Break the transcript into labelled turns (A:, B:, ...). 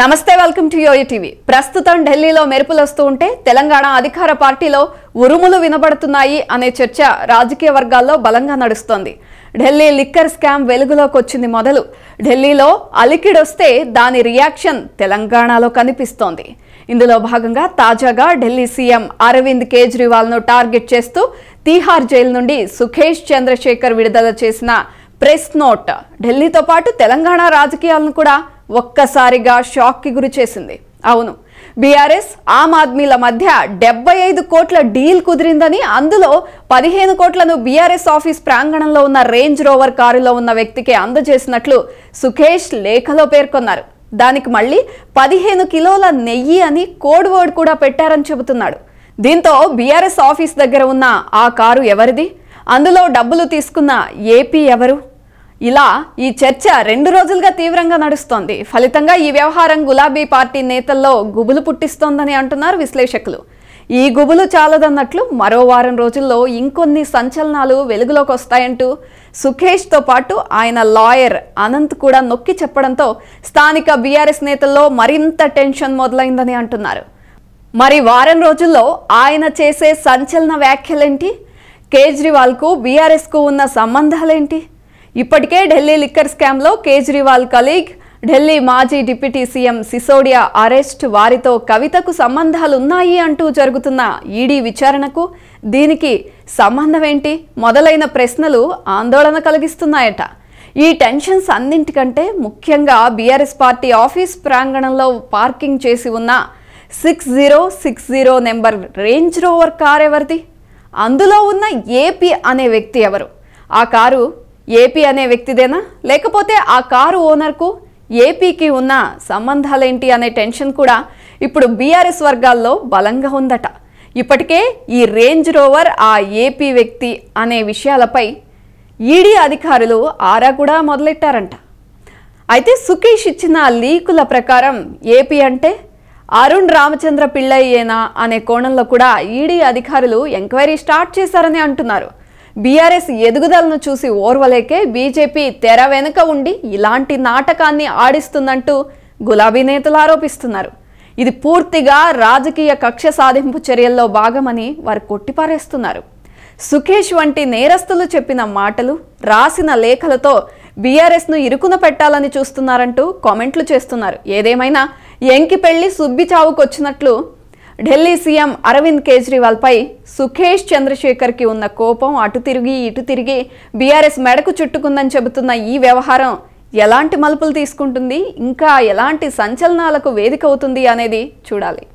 A: నమస్తే welcome to yo-yo TV ప్రస్తుతం ఢిల్లీలో మెరుపులు వస్తూ ఉంటే తెలంగాణ అధికార పార్టీలో ఉరుములు వినబడుతున్నాయి అనే చర్చ రాజకీయ వర్గాల్లో బలంగా నడుస్తోంది ఢిల్లీ లిక్కర్ స్కామ్ వెలుగులోకి వచ్చింది మొదలు ఢిల్లీలో అలికిడొస్తే దాని రియాక్షన్ తెలంగాణలో కనిపిస్తోంది ఇందులో భాగంగా తాజాగా ఢిల్లీ సీఎం అరవింద్ కేజ్రీవాల్ను టార్గెట్ చేస్తూ తీహార్ జైలు నుండి సుఖేష్ చంద్రశేఖర్ విడుదల చేసిన ప్రెస్ నోట్ ఢిల్లీతో పాటు తెలంగాణ రాజకీయాలను కూడా ఒక్కసారిగా షాక్కి గురి చేసింది అవును బీఆర్ఎస్ ఆమ్ ఆద్మీల మధ్య డెబ్బై ఐదు కోట్ల డీల్ కుదిరిందని అందులో పదిహేను కోట్లను బీఆర్ఎస్ ఆఫీస్ ప్రాంగణంలో ఉన్న రేంజ్ రోవర్ కారులో ఉన్న వ్యక్తికి అందజేసినట్లు సుఖేష్ లేఖలో పేర్కొన్నారు దానికి మళ్ళీ పదిహేను కిలోల నెయ్యి అని కోడ్ వర్డ్ కూడా పెట్టారని చెబుతున్నాడు దీంతో బీఆర్ఎస్ ఆఫీస్ దగ్గర ఉన్న ఆ కారు ఎవరిది అందులో డబ్బులు తీసుకున్న ఏపీ ఎవరు ఇలా ఈ చర్చ రెండు రోజులుగా తీవ్రంగా నడుస్తోంది ఫలితంగా ఈ వ్యవహారం గులాబీ పార్టీ నేతల్లో గుబులు పుట్టిస్తోందని అంటున్నారు విశ్లేషకులు ఈ గుబులు చాలదన్నట్లు మరో వారం రోజుల్లో ఇంకొన్ని సంచలనాలు వెలుగులోకి వస్తాయంటూ సుఖేష్తో పాటు ఆయన లాయర్ అనంత్ కూడా నొక్కి చెప్పడంతో స్థానిక బీఆర్ఎస్ నేతల్లో మరింత టెన్షన్ మొదలైందని అంటున్నారు మరి వారం రోజుల్లో ఆయన చేసే సంచలన వ్యాఖ్యలేంటి కేజ్రీవాల్కు బీఆర్ఎస్కు ఉన్న సంబంధాలేంటి ఇప్పటికే ఢిల్లీ లిక్కర్ స్కామ్లో కేజ్రీవాల్ కలీగ్ ఢిల్లీ మాజీ డిప్యూటీ సీఎం సిసోడియా అరెస్ట్ వారితో కవితకు సంబంధాలున్నాయి అంటూ జరుగుతున్న ఈడీ విచారణకు దీనికి సంబంధమేంటి మొదలైన ప్రశ్నలు ఆందోళన కలిగిస్తున్నాయట ఈ టెన్షన్స్ అన్నింటికంటే ముఖ్యంగా బీఆర్ఎస్ పార్టీ ఆఫీస్ ప్రాంగణంలో పార్కింగ్ చేసి ఉన్న six zero six zero number range rover car ఎవరిది అందులో ఉన్న ఏపీ అనే వ్యక్తి ఎవరు ఆ కారు ఏపీ అనే వ్యక్తిదేనా లేకపోతే ఆ కారు ఓనర్కు ఏపీకి ఉన్న సంబంధాలేంటి అనే టెన్షన్ కూడా ఇప్పుడు బీఆర్ఎస్ వర్గాల్లో బలంగా ఉందట ఇప్పటికే ఈ రేంజ్ రోవర్ ఆ ఏపీ వ్యక్తి అనే విషయాలపై ఈడీ e అధికారులు ఆరా కూడా మొదలెట్టారంట అయితే సుకేష్ ఇచ్చిన లీకుల ప్రకారం ఏపీ అంటే అరుణ్ రామచంద్ర పిళ్ళయ్యేనా అనే కోణంలో కూడా ఈడీ e అధికారులు ఎంక్వైరీ స్టార్ట్ చేశారని అంటున్నారు బీఆర్ఎస్ ఎదుగుదలను చూసి ఓర్వలేకే బీజేపీ తెర వెనుక ఉండి ఇలాంటి నాటకాన్ని ఆడిస్తుందంటూ గులాబీ నేతలు ఆరోపిస్తున్నారు ఇది పూర్తిగా రాజకీయ కక్ష సాధింపు చర్యల్లో భాగమని వారు కొట్టిపారేస్తున్నారు సుఖేష్ వంటి నేరస్తులు చెప్పిన మాటలు రాసిన లేఖలతో బీఆర్ఎస్ను ఇరుకున పెట్టాలని చూస్తున్నారంటూ కామెంట్లు చేస్తున్నారు ఏదేమైనా ఎంకి పెళ్లి సుబ్బి చావుకొచ్చినట్లు ఢిల్లీ సీఎం అరవింద్ కేజ్రీవాల్పై సుఖేష్ చంద్రశేఖర్కి ఉన్న కోపం అటు తిరిగి ఇటు తిరిగి బీఆర్ఎస్ మెడకు చుట్టుకుందని చెబుతున్న ఈ వ్యవహారం ఎలాంటి మలుపులు తీసుకుంటుంది ఇంకా ఎలాంటి సంచలనాలకు వేదిక అవుతుంది అనేది చూడాలి